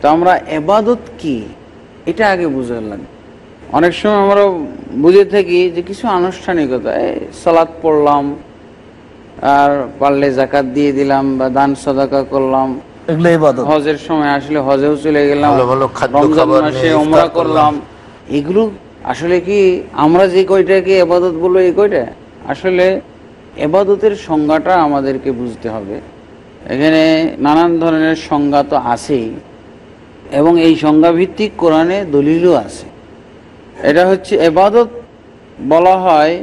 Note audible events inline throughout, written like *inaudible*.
তো আমরা এবাদত কি এটা আগে বুঝার লাগে অনেক সময় আমরা বুঝে থাকি যে কিছু আনুষ্ঠানিকতা সালাদ পড়লাম আর পারলে জাকাত দিয়ে দিলাম বা দান সদাকা করলাম হজের সময় আসলে হজেও চলে গেলাম রমজান করলাম এগুলো আসলে কি আমরা যে কয়টাকে এবাদত বলবো এই কয়টা আসলে এবাদতের সংজ্ঞাটা আমাদেরকে বুঝতে হবে এখানে নানান ধরনের সংজ্ঞা তো আছেই এবং এই সংজ্ঞাভিত্তিক কোরআনে দলিলও আছে এটা হচ্ছে এবাদত বলা হয়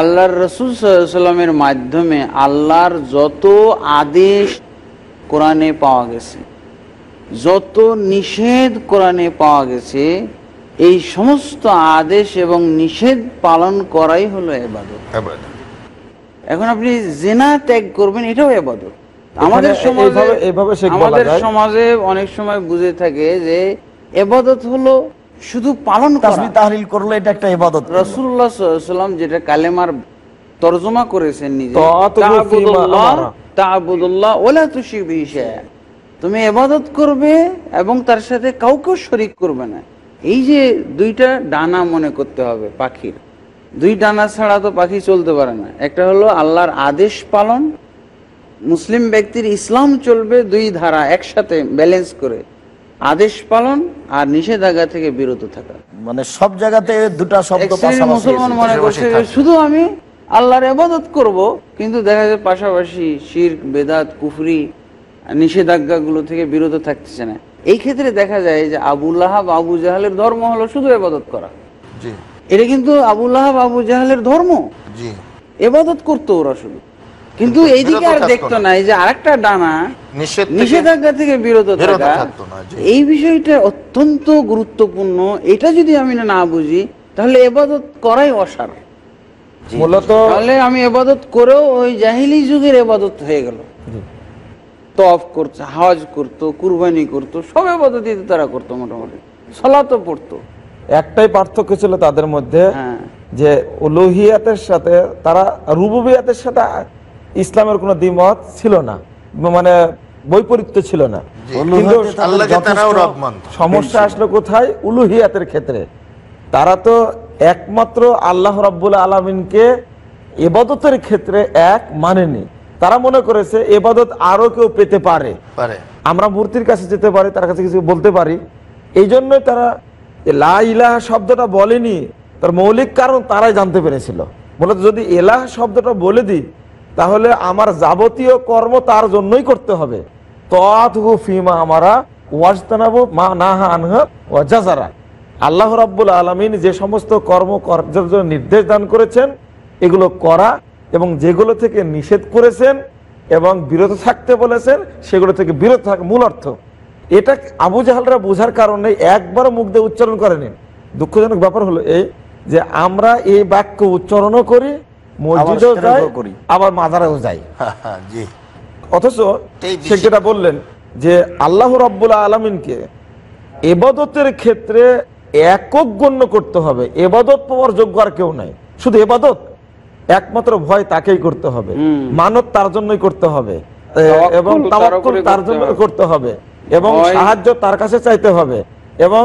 আল্লাহর রসুল সাল্লামের মাধ্যমে আল্লাহর যত আদেশ কোরআনে পাওয়া গেছে যত নিষেধ কোরআনে পাওয়া গেছে এই সমস্ত আদেশ এবং নিষেধ পালন করাই হলো এবাদত এখন আপনি জেনা ত্যাগ করবেন এটাও এবাদত আমাদের সমাজে এভাবে আমাদের সমাজে অনেক সময় বুঝে থাকে যে এবাদত হলো শুধু পালন করলে এটা একটা এবাদত যেটা কালেমার তর্জমা করেছেন নিজে তুমি এবাদত করবে এবং তার সাথে কাউকেও শরিক করবে না এই যে দুইটা ডানা মনে করতে হবে পাখির দুই ডানা ছাড়া তো পাখি চলতে পারে না একটা হলো আল্লাহর আদেশ পালন মুসলিম ব্যক্তির ইসলাম চলবে দুই ধারা একসাথে ব্যালেন্স করে আদেশ পালন আর নিষেধাজ্ঞা থেকে বিরত থাকা মানে সব জায়গাতে দুটা শব্দ মুসলমান মনে করছে শুধু আমি আল্লাহর এবাদত করব কিন্তু দেখা যায় পাশাপাশি শির বেদাত কুফরি নিষেধাজ্ঞা গুলো থেকে বিরত থাকতেছে না এই ক্ষেত্রে দেখা যায় যে আবুল্লাহ আবু জাহালের ধর্ম হলো শুধু এবাদত করা এটা কিন্তু আবুল্লাহ আবু জাহালের ধর্ম এবাদত করতো ওরা শুধু কিন্তু এইদিকে আর দেখতো না এই যে আরেকটা ডানা নিষেধাজ্ঞা থেকে বিরত থাকা এই বিষয়টা অত্যন্ত গুরুত্বপূর্ণ এটা যদি আমি না বুঝি তাহলে এবাদত করাই অসার মূলত তাহলে আমি এবাদত করেও ওই জাহিলি যুগের এবাদত হয়ে গেল তফ করতো হাজ করতো কুরবানি করতো সব এবাদতই তারা করতো মোটামুটি সলাতো পড়তো একটাই পার্থক্য ছিল তাদের মধ্যে হ্যাঁ। যে লোহিয়াতের সাথে তারা রুবুবিয়াতের সাথে ইসলামের কোন দ্বিমত ছিল না মানে বৈপরীত্য ছিল না সমস্যা আসলো কোথায় উলুহিয়াতের ক্ষেত্রে তারা তো একমাত্র আল্লাহ রাব্বুল আলমিনকে এবাদতের ক্ষেত্রে এক মানেনি তারা মনে করেছে এবাদত আরো কেউ পেতে পারে আমরা মূর্তির কাছে যেতে পারি তার কাছে কিছু বলতে পারি এই জন্য তারা লা ইলাহা শব্দটা বলেনি তার মৌলিক কারণ তারাই জানতে পেরেছিল মূলত যদি এলাহ শব্দটা বলে দিই তাহলে আমার যাবতীয় কর্ম তার জন্যই করতে হবে ফিমা আমারা মা নাহা আনহা আল্লাহ রাবুল আলমিন যে সমস্ত কর্ম জন্য নির্দেশ দান করেছেন এগুলো করা এবং যেগুলো থেকে নিষেধ করেছেন এবং বিরত থাকতে বলেছেন সেগুলো থেকে বিরত থাক মূল অর্থ এটা আবু জাহালরা বোঝার কারণে একবার মুখ দিয়ে উচ্চারণ করেনি দুঃখজনক ব্যাপার হলো এই যে আমরা এই বাক্য উচ্চারণও করি মসজিদেও যাই আবার যাই *laughs* হ্যাঁ, হ্যাঁ, অথচ যেটা বললেন যে আল্লাহ আলমিনকে এবাদতের ক্ষেত্রে একক গণ্য করতে হবে এবাদত পাওয়ার যোগ্য আর কেউ নাই শুধু এবাদত একমাত্র ভয় তাকেই করতে হবে মানত তার জন্যই করতে হবে এবং তার জন্য করতে হবে এবং সাহায্য তার কাছে চাইতে হবে এবং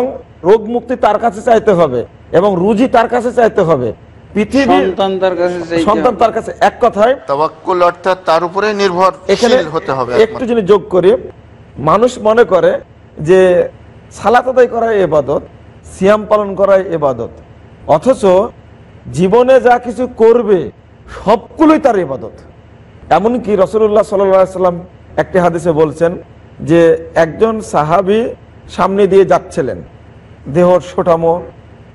রোগ মুক্তি তার কাছে চাইতে হবে এবং রুজি তার কাছে চাইতে হবে পৃথিবীর সন্তান তার কাছে এক কথায় অর্থাৎ তার উপরে নির্ভর এখানে হতে হবে একটু জিনিস যোগ করি মানুষ মনে করে যে সালাত আদায় করাই এবাদত সিয়াম পালন করাই এবাদত অথচ জীবনে যা কিছু করবে সবগুলোই তার এবাদত এমনকি রসুল্লাহ সাল্লাম একটি হাদিসে বলছেন যে একজন সাহাবি সামনে দিয়ে যাচ্ছিলেন দেহর সোটামো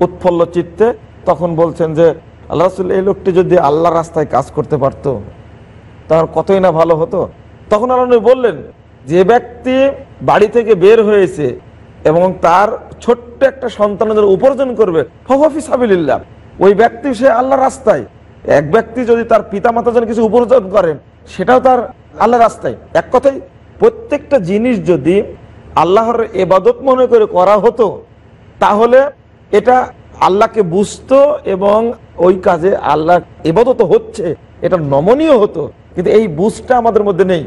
উৎফল্ল চিত্তে তখন বলছেন যে আল্লাহ রসুল এই লোকটি যদি আল্লাহ রাস্তায় কাজ করতে পারত তার কতই না ভালো হতো তখন আল্লাহ বললেন যে ব্যক্তি বাড়ি থেকে বের হয়েছে এবং তার ছোট্ট একটা সন্তানদের উপার্জন করবে ফি সাবিল্লা ওই ব্যক্তি সে আল্লাহ রাস্তায় এক ব্যক্তি যদি তার পিতা মাতা যেন কিছু উপার্জন করেন সেটাও তার আল্লাহ রাস্তায় এক কথাই প্রত্যেকটা জিনিস যদি আল্লাহর এবাদত মনে করে করা হতো তাহলে এটা আল্লাহকে বুঝতো এবং ওই কাজে আল্লাহ এবাদত হচ্ছে এটা নমনীয় হতো কিন্তু এই বুঝটা আমাদের মধ্যে নেই